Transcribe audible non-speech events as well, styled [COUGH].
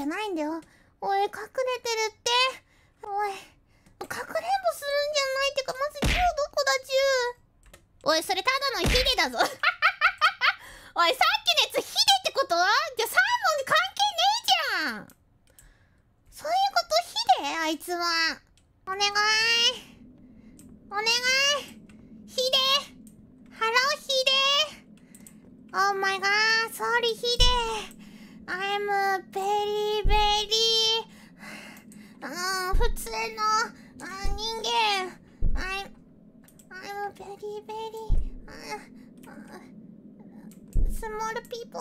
じゃないんだよおい隠れてるっておい隠れんぼするんじゃないってかまず銃どこだ銃おいそれただのヒデだぞ [LAUGHS] おいさっきのやつヒデってことじゃサーモン関係ねえじゃんそういうことヒデあいつはお願いお願いヒデハローヒデオーマイガー、ソ s o r ヒデ I'm very 普通のあ人間 I'm, I'm a petty petty、uh, uh, small people